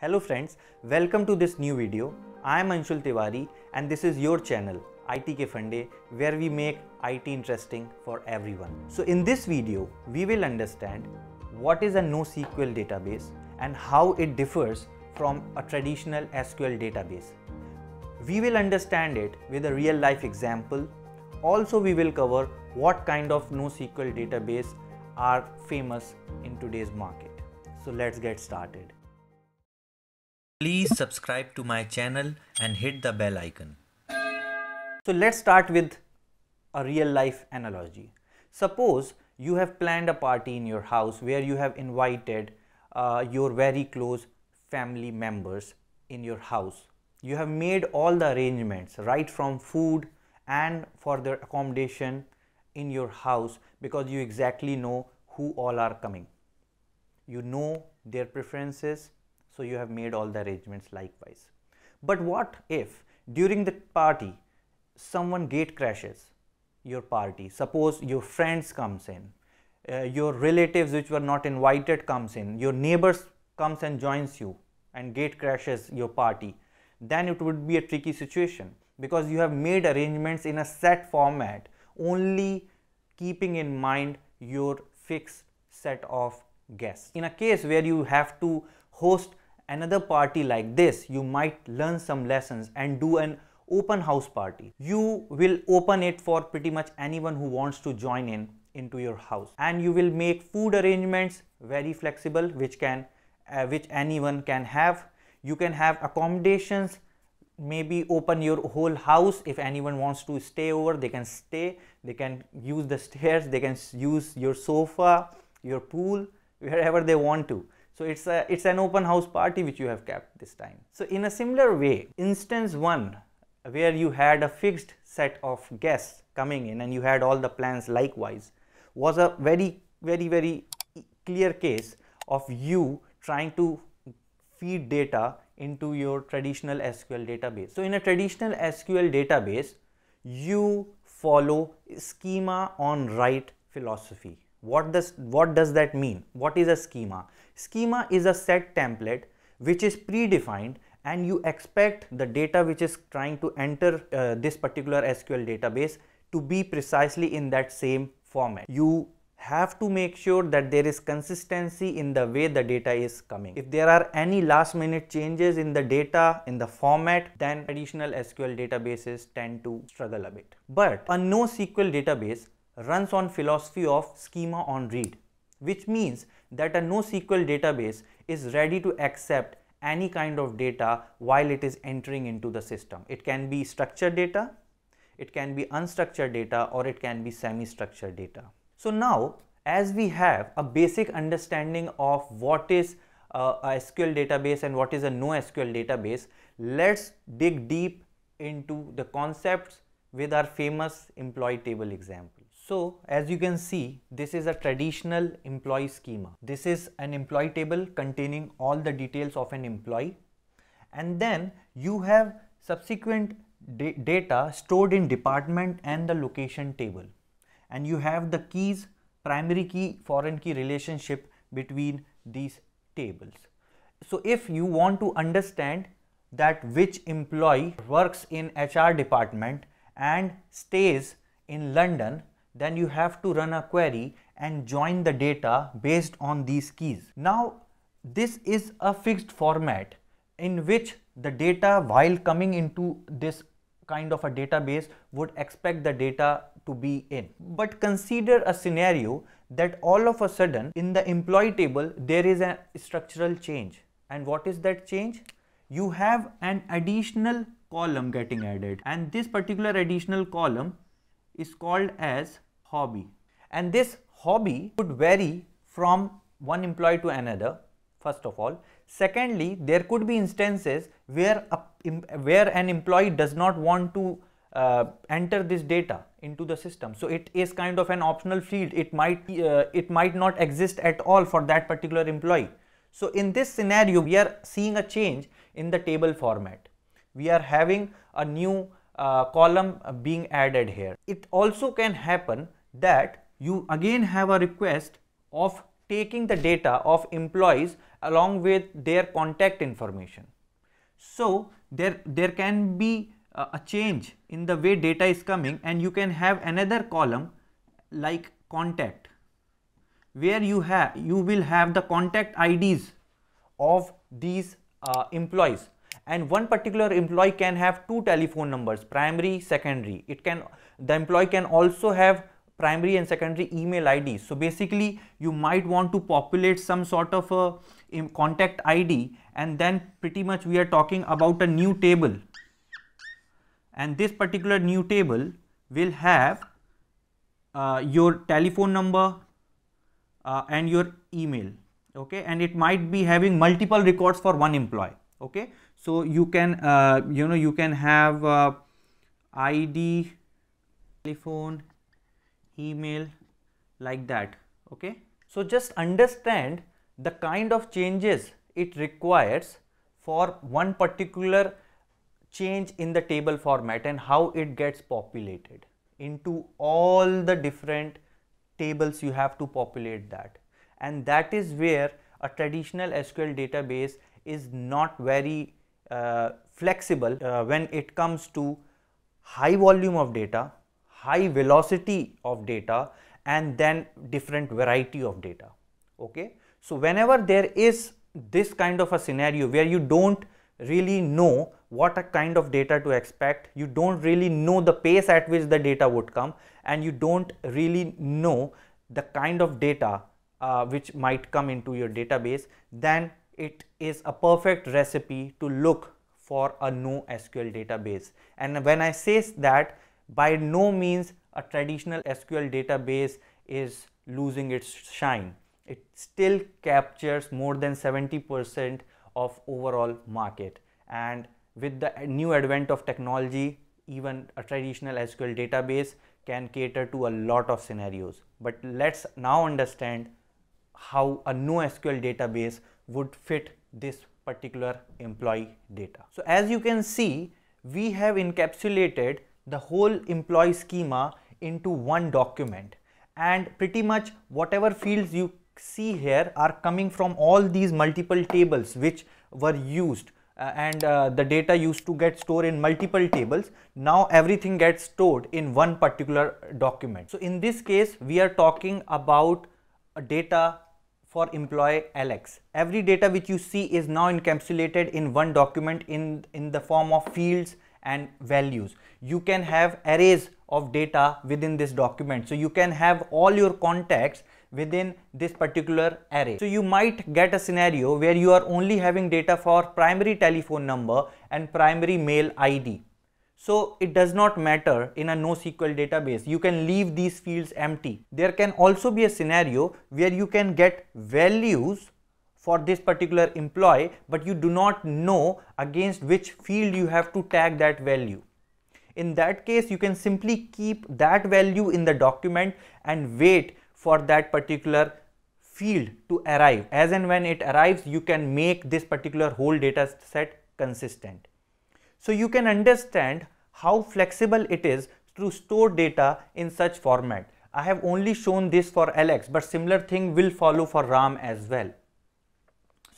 Hello friends, welcome to this new video. I am Anshul Tiwari and this is your channel ITK Funday where we make IT interesting for everyone. So in this video, we will understand what is a NoSQL database and how it differs from a traditional SQL database. We will understand it with a real life example. Also, we will cover what kind of NoSQL database are famous in today's market. So let's get started. Please subscribe to my channel and hit the bell icon. So let's start with a real life analogy. Suppose you have planned a party in your house where you have invited uh, your very close family members in your house. You have made all the arrangements right from food and for their accommodation in your house because you exactly know who all are coming. You know their preferences, so you have made all the arrangements likewise. But what if during the party someone gate crashes your party? Suppose your friends comes in, uh, your relatives which were not invited comes in, your neighbors comes and joins you and gate crashes your party, then it would be a tricky situation because you have made arrangements in a set format only keeping in mind your fixed set of guests. In a case where you have to host another party like this, you might learn some lessons and do an open house party. You will open it for pretty much anyone who wants to join in into your house and you will make food arrangements very flexible which can uh, which anyone can have you can have accommodations maybe open your whole house if anyone wants to stay over they can stay they can use the stairs they can use your sofa your pool wherever they want to so it's a it's an open house party which you have kept this time. So in a similar way, instance 1 where you had a fixed set of guests coming in and you had all the plans likewise was a very very very clear case of you trying to feed data into your traditional SQL database. So in a traditional SQL database, you follow schema on write philosophy what does, what does that mean? What is a schema? Schema is a set template which is predefined and you expect the data which is trying to enter uh, this particular SQL database to be precisely in that same format. You have to make sure that there is consistency in the way the data is coming. If there are any last minute changes in the data, in the format, then traditional SQL databases tend to struggle a bit. But a NoSQL database runs on philosophy of schema on read, which means that a NoSQL database is ready to accept any kind of data while it is entering into the system. It can be structured data, it can be unstructured data or it can be semi-structured data. So now as we have a basic understanding of what is uh, a SQL database and what is a NoSQL database, let's dig deep into the concepts with our famous employee table example. So as you can see, this is a traditional employee schema. This is an employee table containing all the details of an employee. And then you have subsequent data stored in department and the location table. And you have the keys, primary key, foreign key relationship between these tables. So if you want to understand that which employee works in HR department and stays in London, then you have to run a query and join the data based on these keys. Now this is a fixed format in which the data while coming into this kind of a database would expect the data to be in. But consider a scenario that all of a sudden in the employee table there is a structural change and what is that change? You have an additional column getting added and this particular additional column is called as hobby. And this hobby could vary from one employee to another first of all. Secondly, there could be instances where, a, where an employee does not want to uh, enter this data into the system. So it is kind of an optional field. It might, uh, it might not exist at all for that particular employee. So in this scenario, we are seeing a change in the table format. We are having a new uh, column being added here. It also can happen that you again have a request of taking the data of employees along with their contact information. So there, there can be a change in the way data is coming and you can have another column like contact where you have you will have the contact IDs of these uh, employees and one particular employee can have two telephone numbers primary secondary it can the employee can also have primary and secondary email IDs. So basically you might want to populate some sort of a contact ID and then pretty much we are talking about a new table and this particular new table will have uh, your telephone number uh, and your email okay and it might be having multiple records for one employee okay so you can uh, you know you can have uh, id telephone email like that okay so just understand the kind of changes it requires for one particular change in the table format and how it gets populated into all the different tables you have to populate that and that is where a traditional SQL database is not very uh, flexible uh, when it comes to high volume of data high velocity of data and then different variety of data okay so whenever there is this kind of a scenario where you don't really know what a kind of data to expect you don't really know the pace at which the data would come and you don't really know the kind of data uh, which might come into your database then it is a perfect recipe to look for a NoSQL database and when I say that by no means a traditional SQL database is losing its shine. It still captures more than 70% of overall market and with the new advent of technology even a traditional SQL database can cater to a lot of scenarios. But let's now understand how a NoSQL database would fit this particular employee data. So as you can see, we have encapsulated the whole employee schema into one document and pretty much whatever fields you see here are coming from all these multiple tables which were used uh, and uh, the data used to get stored in multiple tables now everything gets stored in one particular document so in this case we are talking about data for employee Alex every data which you see is now encapsulated in one document in in the form of fields and values. You can have arrays of data within this document. So you can have all your contacts within this particular array. So you might get a scenario where you are only having data for primary telephone number and primary mail ID. So it does not matter in a NoSQL database. You can leave these fields empty. There can also be a scenario where you can get values for this particular employee, but you do not know against which field you have to tag that value. In that case, you can simply keep that value in the document and wait for that particular field to arrive. As and when it arrives, you can make this particular whole data set consistent. So you can understand how flexible it is to store data in such format. I have only shown this for Alex, but similar thing will follow for Ram as well.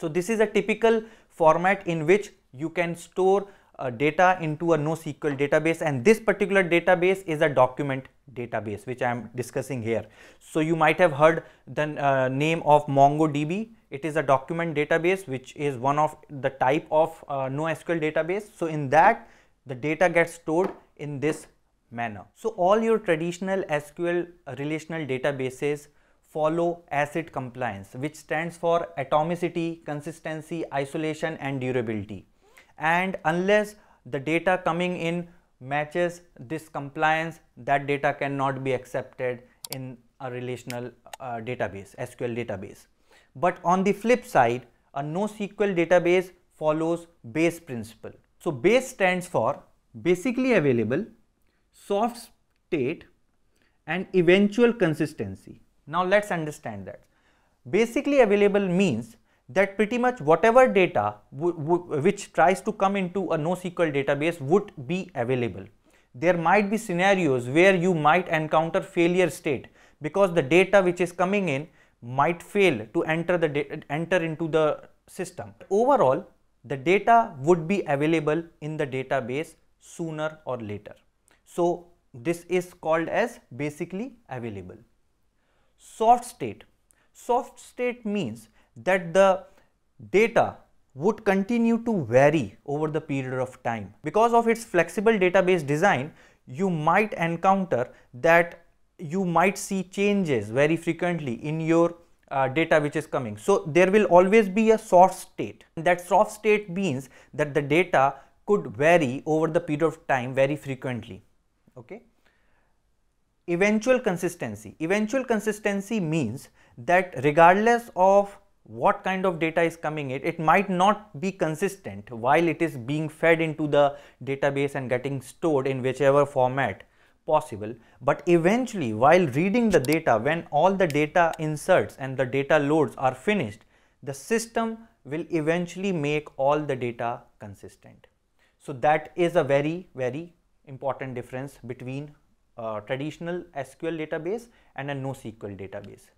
So this is a typical format in which you can store uh, data into a NoSQL database and this particular database is a document database which I am discussing here. So you might have heard the uh, name of MongoDB. It is a document database which is one of the type of uh, NoSQL database. So in that the data gets stored in this manner. So all your traditional SQL relational databases follow ACID compliance, which stands for atomicity, consistency, isolation, and durability. And unless the data coming in matches this compliance, that data cannot be accepted in a relational uh, database, SQL database. But on the flip side, a NoSQL database follows BASE principle. So BASE stands for basically available, soft state and eventual consistency. Now let's understand that. Basically available means that pretty much whatever data which tries to come into a NoSQL database would be available. There might be scenarios where you might encounter failure state because the data which is coming in might fail to enter the enter into the system. Overall, the data would be available in the database sooner or later. So, this is called as basically available soft state. Soft state means that the data would continue to vary over the period of time. Because of its flexible database design, you might encounter that you might see changes very frequently in your uh, data which is coming. So there will always be a soft state. That soft state means that the data could vary over the period of time very frequently. Okay eventual consistency. Eventual consistency means that regardless of what kind of data is coming in, it might not be consistent while it is being fed into the database and getting stored in whichever format possible. But eventually while reading the data, when all the data inserts and the data loads are finished, the system will eventually make all the data consistent. So that is a very, very important difference between traditional SQL database and a NoSQL database.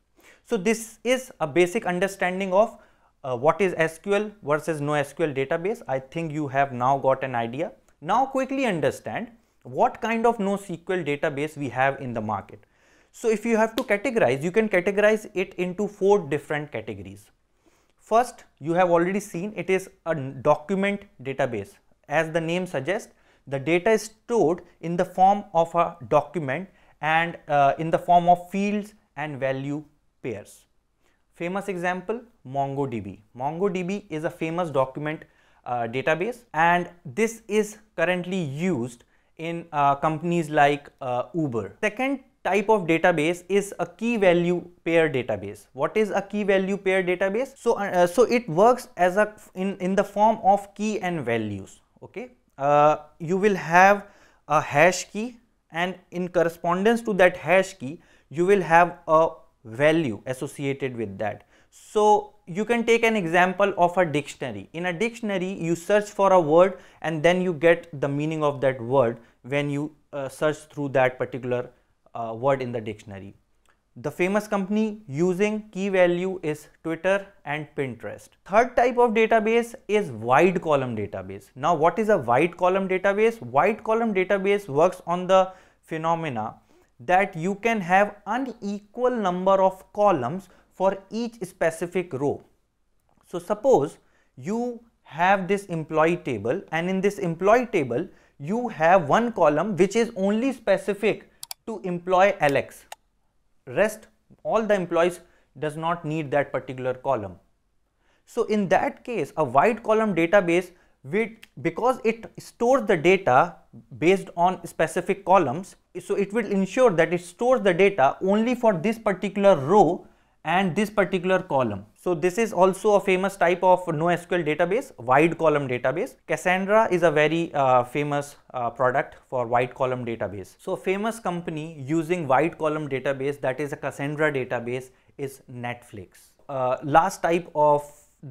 So this is a basic understanding of uh, what is SQL versus NoSQL database. I think you have now got an idea. Now quickly understand what kind of NoSQL database we have in the market. So if you have to categorize, you can categorize it into four different categories. First, you have already seen it is a document database. As the name suggests, the data is stored in the form of a document and uh, in the form of fields and value pairs. Famous example MongoDB. MongoDB is a famous document uh, database and this is currently used in uh, companies like uh, Uber. Second type of database is a key value pair database. What is a key value pair database? So, uh, so it works as a in, in the form of key and values. Okay, uh, you will have a hash key and in correspondence to that hash key you will have a value associated with that. So, you can take an example of a dictionary. In a dictionary, you search for a word and then you get the meaning of that word when you uh, search through that particular uh, word in the dictionary. The famous company using key value is Twitter and Pinterest. Third type of database is wide column database. Now what is a wide column database? Wide column database works on the phenomena that you can have unequal number of columns for each specific row. So suppose you have this employee table and in this employee table you have one column which is only specific to employee Alex rest all the employees does not need that particular column. So in that case a wide column database with, because it stores the data based on specific columns so it will ensure that it stores the data only for this particular row and this particular column. So this is also a famous type of NoSQL database, wide column database. Cassandra is a very uh, famous uh, product for wide column database. So famous company using wide column database that is a Cassandra database is Netflix. Uh, last type of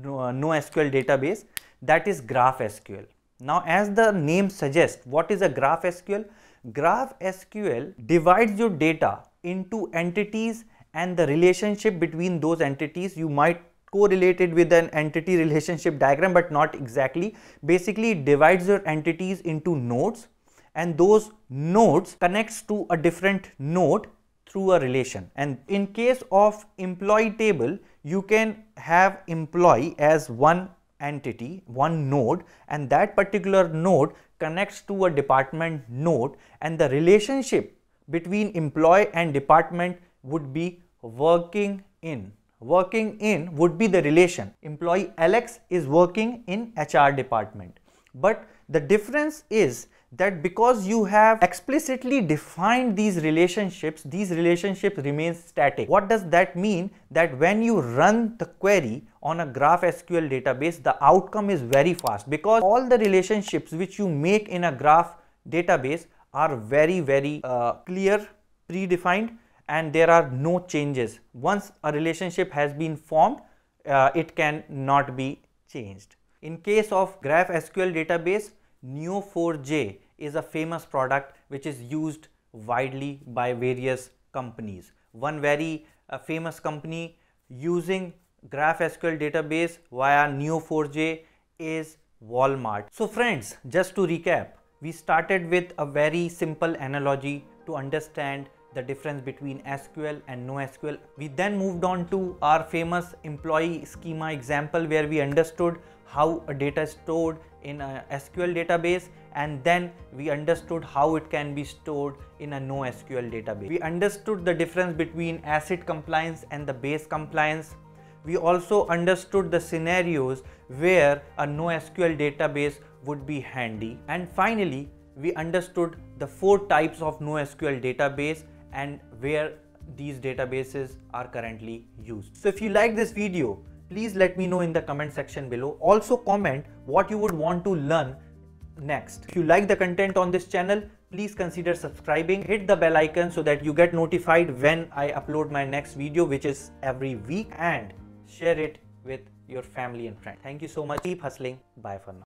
uh, NoSQL database that is GraphSQL. Now as the name suggests, what is a GraphSQL? GraphSQL divides your data into entities and the relationship between those entities you might correlate it with an entity relationship diagram but not exactly basically it divides your entities into nodes and those nodes connects to a different node through a relation and in case of employee table you can have employee as one entity one node and that particular node connects to a department node and the relationship between employee and department would be working in. Working in would be the relation. Employee Alex is working in HR department. But the difference is that because you have explicitly defined these relationships, these relationships remain static. What does that mean? That when you run the query on a GraphSQL database, the outcome is very fast because all the relationships which you make in a graph database are very, very uh, clear, predefined and there are no changes. Once a relationship has been formed, uh, it can not be changed. In case of Graph SQL database, Neo4j is a famous product which is used widely by various companies. One very uh, famous company using Graph SQL database via Neo4j is Walmart. So friends, just to recap, we started with a very simple analogy to understand the difference between SQL and NoSQL. We then moved on to our famous employee schema example where we understood how a data is stored in a SQL database and then we understood how it can be stored in a NoSQL database. We understood the difference between ACID compliance and the base compliance. We also understood the scenarios where a NoSQL database would be handy. And finally, we understood the four types of NoSQL database and where these databases are currently used. So if you like this video, please let me know in the comment section below. Also comment what you would want to learn next. If you like the content on this channel, please consider subscribing. Hit the bell icon so that you get notified when I upload my next video which is every week and share it with your family and friends. Thank you so much. Keep hustling. Bye for now.